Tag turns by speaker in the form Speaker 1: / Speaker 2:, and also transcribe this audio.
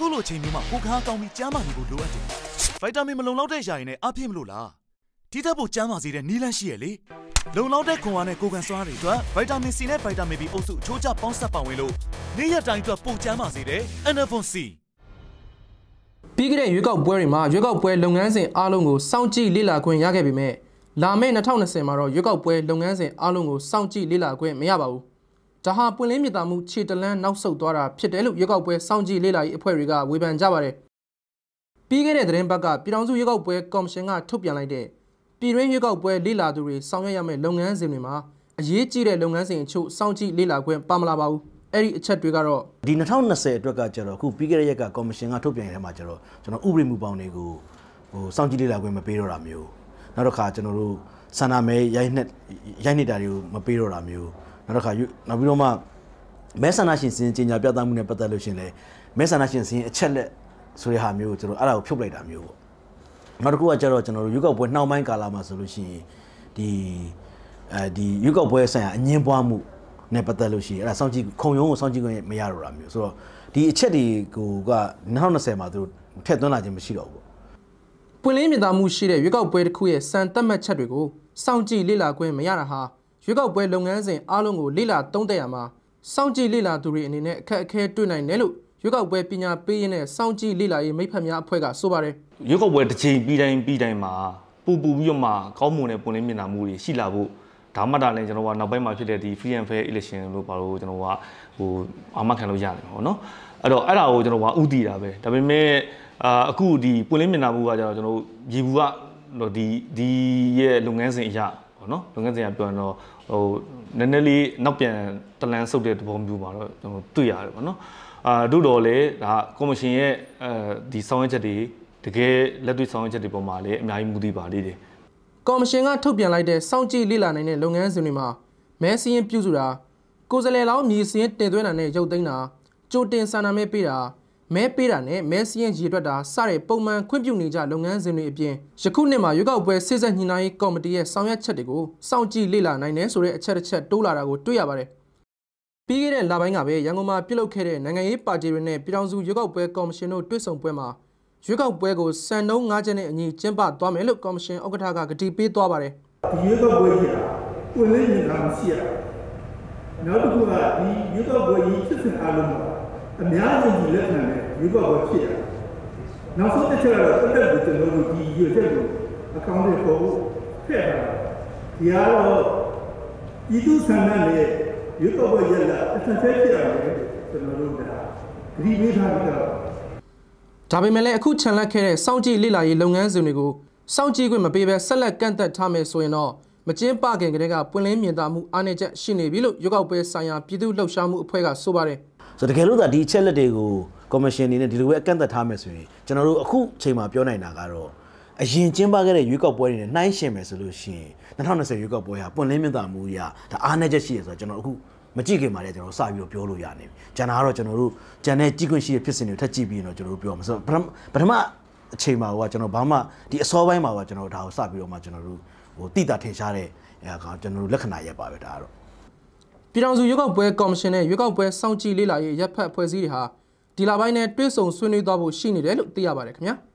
Speaker 1: ခုလိုချိန်မျိုးမှာကိုခါကောင်းပြီးကျမ်းမာနေဖို့လိုအပ်တယ်ဗိုက်တာမင်မလုံလောက်တဲ့ယာရင်နဲ့အပြည့်မလို့လားဒီသက်ဖို့ကျမ်းမာစေတဲ့နီလန်းရှိရလေလုံလောက်တဲ့ခွန်အားနဲ့ကိုကန်စွားတွေအတွက်ဗိုက်တာမင်စီနဲ့ဗိုက်တာမင်ဘီအုပ်စုအချိုးကျပေါင်းစပ်ပါဝင်လို့နေ့ရက်တိုင်းအတွက်ပိုကျမ်းမာစေတဲ့ Anavon C
Speaker 2: ပြီးခဲ့တဲ့ရွေးကောက်ပွဲတွေမှာရွေးကောက်ပွဲလုပ်ငန်းစဉ်အားလုံးကိုစောင့်ကြည့်လေ့လာခွင့်ရခဲ့ပေမဲ့လာမယ့်2020မှာတော့ရွေးကောက်ပွဲလုပ်ငန်းစဉ်အားလုံးကိုစောင့်ကြည့်လေ့လာခွင့်မရပါဘူးဒါဟာပွင့်လင်းမြင်သာမှုခြေတလန်းနောက်ဆုတ်သွားတာဖြစ်တယ်လို့ရွေးကောက်ပွဲစောင့်ကြည့်လေ့လာရေးအဖွဲ့တွေကဝေဖန်ကြပါတယ်။ပြီးခဲ့တဲ့သတင်းပတ်ကပြည်ထောင်စုရွေးကောက်ပွဲကော်မရှင်ကထုတ်ပြန်လိုက်တဲ့ပြည်တွင်းရွေးကောက်ပွဲလေ့လာသူတွေဆောင်ရွက်ရမယ့်လုပ်ငန်းစဉ်တွေမှာအရေးကြီးတဲ့လုပ်ငန်းစဉ်အချို့စောင့်ကြည့်လေ့လာခွင့်ပါမလာပါဘူး။အဲ့ဒီအချက်တွေကတော့
Speaker 3: ဒီ2020အတွက် ကကျတော့အခုပြီးခဲ့တဲ့ရက်ကကော်မရှင်ကထုတ်ပြန်ရတဲ့မှာကျတော့ကျွန်တော်ဥပဒေမူပေါင်းတွေကိုဟိုစောင့်ကြည့်လေ့လာခွင့်မပေးတော့တာမျိုးနောက်တစ်ခါကျွန်တော်တို့ဆန္ဒမဲရိုက်နှက်ရိုက်နှက်တာတွေကိုမပေးတော့တာမျိုးနောက်တစ်ခါနောက်ပြီးတော့မှမဲဆန္ဒရှင်စင်ကြီးညာပြသမှုနဲ့ပတ်သက်လို့ရှင်လေမဲဆန္ဒရှင်စင်အချက်လက်ဆိုတဲ့ဟာမျိုးကိုကျွန်တော်အဲ့ဒါကိုဖြုတ်လိုက်တာမျိုးပေါ့နောက်တစ်ခုကကျတော့ကျွန်တော်တို့ရွေးကောက်ပွဲနှောင်းပိုင်းကာလမှာဆိုလို့ရှိရင်ဒီအဲဒီရွေးကောက်ပွဲဆိုင်ရာအငင်းပွားမှုနဲ့ပတ်သက်လို့ရှိရင်အဲ့ဒါစောင့်ကြည့်ခုံရုံးကိုစောင့်ကြည့်ခွင့်မရတော့တာမျိုးဆိုတော့ဒီအချက်တွေကိုက
Speaker 2: 2020မှာသူတို့ထည့်သွင်းလာခြင်းမရှိတော့ဘူးပွင့်လင်းမြင်သာမှုရှိတဲ့ရွေးကောက်ပွဲတစ်ခုရဲ့စံသတ်မှတ်ချက်တွေကိုစောင့်ကြည့်လေ့လာခွင့်မရတာဟာရွေးကောက်ပွဲလုပ်ငန်းစဉ်အားလုံးကိုလေ့လာသုံးသပ်ရမှာစောင့်ကြည့်လေ့လာသူတွေအနေနဲ့အခက်အခဲတွေ့နိုင်တယ်လို့ရွေးကောက်ပွဲပညာပေးရင်းနဲ့စောင့်ကြည့်လေ့လာရေးမိဖက်များအဖွဲ့ကဆိုပါတယ်
Speaker 1: ရွေးကောက်ပွဲတစ်ချိန်ပြီးတိုင်းပြီးတိုင်းမှာပူပူပြီးတော့မှကောင်းမွန်တဲ့ပုံလင်းမြင်တာမှုတွေရှိလာဖို့ဒါမှတာလည်းကျွန်တော်ကနောက်ပိုင်းမှာဖြစ်တဲ့ဒီ free and fair election လို့ပါလို့ကျွန်တော်ကဟိုအာမခံလို့ရတယ်ပေါ့နော်အဲ့တော့အဲ့ဒါကိုကျွန်တော်ကဥတည်တာပဲဒါပေမဲ့အာအခုဒီပွင့်လင်းမြင်တာမှုကကျွန်တော်ကျွန်တော်ရေဘူးကတော့ဒီဒီရဲ့လုပ်ငန်းစဉ်အရာပေါ့နော်လုပ်ငန်းစဉ်ကပြောရင်တော့ဟိုနည်းနည်းလေးနောက်ပြန်တလန်းဆုပ်တဲ့သဘောမျိုးပါတော့ကျွန်တော်တွေ့ရတယ်ပေါ့နော်အာတို့တော့လေဒါကော်မရှင်ရဲ့အဲဒီဆောင်ရွက်ချက်တွေတကယ်လက်တွေ့ဆောင်ရွက်ချက်တွေပေါ်မှာလည်းအများကြီးမူတည်ပါသေးတယ်
Speaker 2: ကော်မရှင်ကထုတ်ပြန်လိုက်တဲ့စောင့်ကြည့်လေ့လာနိုင်တဲ့လုပ်ငန်းစဉ်တွေမှာမဲစည်းရင်ပြုစုတာကိုယ်စားလှယ်လောင်းမြေစင်းတင်သွင်းတာနဲ့ရုပ်သိမ်းတာကြိုတင်စာနာမဲပေးတာမဲပေးတာနဲ့မဲစည်းရင်ရေတွက်တာစတဲ့ပုံမှန်ခွင့်ပြုနေကြလုပ်ငန်းစဉ်တွေအပြင်ယခုနှစ်မှာရွေးကောက်ပွဲစစ်ဆက်ညှိနှိုင်းရေးကော်မတီရဲ့ဆောင်ရွက်ချက်တွေကိုစောင့်ကြည့်လေ့လာနိုင်တယ်ဆိုတဲ့အချက်တစ်ချက်တိုးလာတာကိုတွေ့ရပါတယ်။ပြီးခဲ့တဲ့လပိုင်းကပဲရန်ကုန်မှာပြုလုပ်ခဲ့တဲ့နိုင်ငံရေးပါတီတွေနဲ့ပြည်ထောင်စုရွေးကောက်ပွဲကော်မရှင်တို့တွေ့ဆုံပွဲမှာရွေးကောက်ပွဲကိုစံနှုန်း၅ချက်နဲ့အညီကျင်းပသွားမယ်လို့ကော်မရှင်ဥက္ကဋ္ဌကကတိပေးသွားပါတယ်။
Speaker 1: ရွေးကောက်ပွဲကြီးကဝင်လိမ့်မယ်လားမရှိရ။နောက်တစ်ခုကဒီရွေးကောက်ပွဲကြီးဖြစ်စဉ်အားလုံးမှာအများကြီးကြီးလက်ခံတဲ့ရွေးကောက်ပွဲဖြစ်ရတယ်။နောက်ဆုံးတစ်ချက်ကတော့တက်တက်ကိုကျွန်တော်တို့ဒီရွေးချက်ကိုအကောင့်တွေပေါ်ဖက်ထားတာ။ဒီကတော့ဤသူဆန္ဒနဲ့ရွေးကောက်ပွဲရက်လက်အထက်ဆက်ဖြစ်ရတယ်ကျွန်တော်တို့ကဂရီပေးထားပြီးတော့
Speaker 2: ဒါပေမဲ့လည်းအခုခြံလက်ခဲ့တဲ့စောင့်ကြည့်လေ့လာရေးလုပ်ငန်းစဉ်တွေကိုစောင့်ကြည့်ခွင့်မပေးဘဲဆက်လက်ကန့်သက်ထားမယ်ဆိုရင်တော့မကျင်းပခင်ကတည်းကပွင့်လင်းမြင်သာမှုအားနည်းချက်ရှိနေပြီလို့ရွေးကောက်ပွဲဆိုင်ရာပြည်သူ့လှုပ်ရှားမှုအဖွဲ့ကဆိုပါတယ်။
Speaker 3: ဆိုတော့တကယ်လို့သာဒီအချက်လက်တွေကိုကော်မရှင်အနေနဲ့ဒီလိုပဲအကန့်အသတ်ထားမယ်ဆိုရင်ကျွန်တော်တို့အခုချိန်မှာပြောနိုင်တာကတော့အရင်ကျင်းပခဲ့တဲ့ရွေးကောက်ပွဲတွေနဲ့နှိုင်းယှဉ်မယ်ဆိုလို့ရှိရင်2020ရွေးကောက်ပွဲဟာပွင့်လင်းမြင့်သာမှုရဒါအားနည်းချက်ရှိရဆိုတော့ကျွန်တော်အခုမကြည့်ခင်မှာလည်းကျွန်တော် စပြီးတော့ပြောလို့ရနေပြီ။ကျန်တာကတော့ကျွန်တော်တို့ကျန်တဲ့ကြည့်ခွင့်ရှိတဲ့ဖြစ်စဉ်တွေထပ်ကြည့်ပြီးတော့ကျွန်တော်တို့ပြောမှာဆိုတော့ပထမအချိန်မှာကကျွန်တော်ဘာမှဒီအစောပိုင်းမှာကကျွန်တော်ဒါကိုစပြီးတော့မှ
Speaker 2: ကျွန်တော်တို့ဟိုတိတာထင်ရှားတဲ့အဲကောင်ကျွန်တော်တို့လက္ခဏာရက်ပါပဲဒါကတော့ပြည်ထောင်စုရွေးကောက်ပွဲကော်မရှင်နဲ့ရွေးကောက်ပွဲစောင့်ကြည့်လေ့လာရေးရပ်ဖက်အဖွဲ့အစည်းတွေဟာဒီလပိုင်းနဲ့တွဲဆုံဆွေးနွေးသွားဖို့ရှိနေတယ်လို့သိရပါတယ်ခင်ဗျာ။